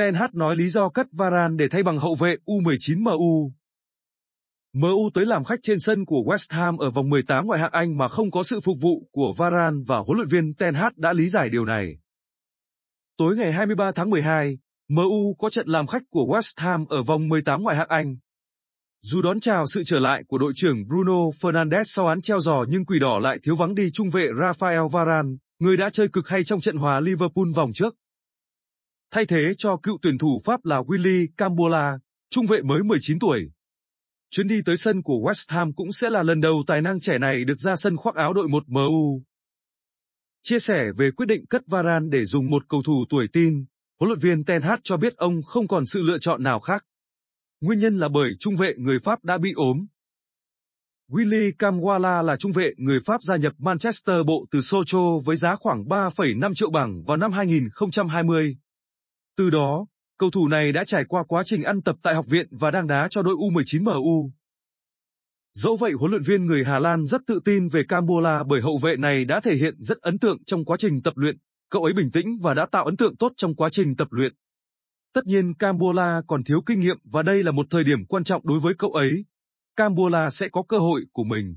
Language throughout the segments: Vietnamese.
Ten Hag nói lý do cất Varane để thay bằng hậu vệ U19 MU. MU tới làm khách trên sân của West Ham ở vòng 18 ngoại hạng Anh mà không có sự phục vụ của Varane và huấn luyện viên Ten Hag đã lý giải điều này. Tối ngày 23 tháng 12, MU có trận làm khách của West Ham ở vòng 18 ngoại hạng Anh. Dù đón chào sự trở lại của đội trưởng Bruno Fernandes sau án treo giò nhưng quỷ đỏ lại thiếu vắng đi trung vệ Rafael Varane, người đã chơi cực hay trong trận hòa Liverpool vòng trước thay thế cho cựu tuyển thủ Pháp là Willy Cambola, trung vệ mới 19 tuổi. Chuyến đi tới sân của West Ham cũng sẽ là lần đầu tài năng trẻ này được ra sân khoác áo đội 1 MU. Chia sẻ về quyết định cất Varan để dùng một cầu thủ tuổi tin, huấn luyện viên Ten Hag cho biết ông không còn sự lựa chọn nào khác. Nguyên nhân là bởi trung vệ người Pháp đã bị ốm. Willy Kamwala là trung vệ người Pháp gia nhập Manchester bộ từ Socho với giá khoảng 3,5 triệu bảng vào năm 2020. Từ đó, cầu thủ này đã trải qua quá trình ăn tập tại học viện và đang đá cho đội U19 MU. Dẫu vậy huấn luyện viên người Hà Lan rất tự tin về Cambola bởi hậu vệ này đã thể hiện rất ấn tượng trong quá trình tập luyện, cậu ấy bình tĩnh và đã tạo ấn tượng tốt trong quá trình tập luyện. Tất nhiên Cambola còn thiếu kinh nghiệm và đây là một thời điểm quan trọng đối với cậu ấy. Cambola sẽ có cơ hội của mình.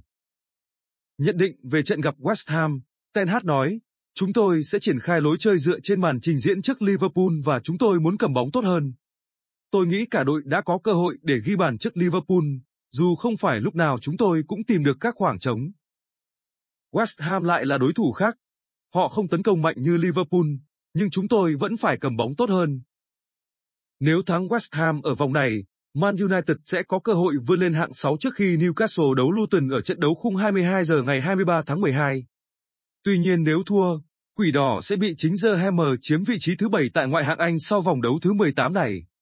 Nhận định về trận gặp West Ham, Ten Hag nói, Chúng tôi sẽ triển khai lối chơi dựa trên màn trình diễn trước Liverpool và chúng tôi muốn cầm bóng tốt hơn. Tôi nghĩ cả đội đã có cơ hội để ghi bàn trước Liverpool, dù không phải lúc nào chúng tôi cũng tìm được các khoảng trống. West Ham lại là đối thủ khác. Họ không tấn công mạnh như Liverpool, nhưng chúng tôi vẫn phải cầm bóng tốt hơn. Nếu thắng West Ham ở vòng này, Man United sẽ có cơ hội vươn lên hạng 6 trước khi Newcastle đấu Luton ở trận đấu khung 22 giờ ngày 23 tháng 12. Tuy nhiên nếu thua, Quỷ đỏ sẽ bị chính The Hammer chiếm vị trí thứ 7 tại ngoại hạng Anh sau vòng đấu thứ 18 này.